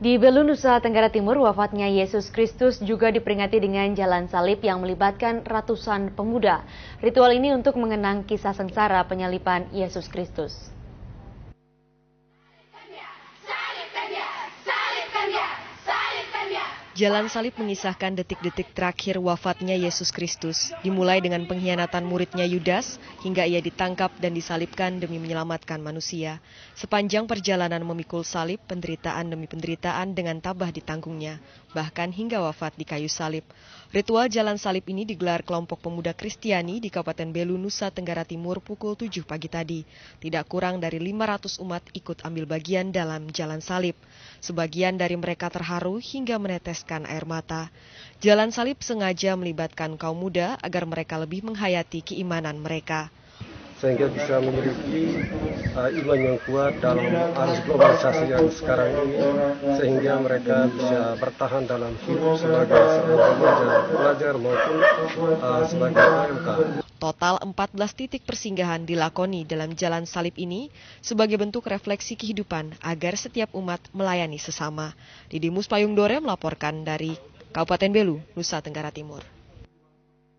Di Belu, Nusa Tenggara Timur, wafatnya Yesus Kristus juga diperingati dengan jalan salib yang melibatkan ratusan pemuda. Ritual ini untuk mengenang kisah sengsara penyalipan Yesus Kristus. Jalan Salib mengisahkan detik-detik terakhir wafatnya Yesus Kristus, dimulai dengan pengkhianatan muridnya Yudas, hingga ia ditangkap dan disalibkan demi menyelamatkan manusia. Sepanjang perjalanan memikul salib, penderitaan demi penderitaan dengan tabah ditanggungnya, bahkan hingga wafat di kayu salib. Ritual Jalan Salib ini digelar kelompok pemuda Kristiani di Kabupaten Belu, Nusa Tenggara Timur pukul 7 pagi tadi. Tidak kurang dari 500 umat ikut ambil bagian dalam Jalan Salib. Sebagian dari mereka terharu hingga menetes meneteskan air mata, Jalan Salib sengaja melibatkan kaum muda agar mereka lebih menghayati keimanan mereka. Sehingga bisa memiliki uh, iman yang kuat dalam arus globalisasi yang sekarang ini, sehingga mereka bisa bertahan dalam hidup sebagai seorang pelajar, pelajar maupun uh, sebagai UMK. Total 14 titik persinggahan dilakoni dalam jalan salib ini sebagai bentuk refleksi kehidupan agar setiap umat melayani sesama. Didi Payung Dore melaporkan dari Kabupaten Belu, Nusa Tenggara Timur.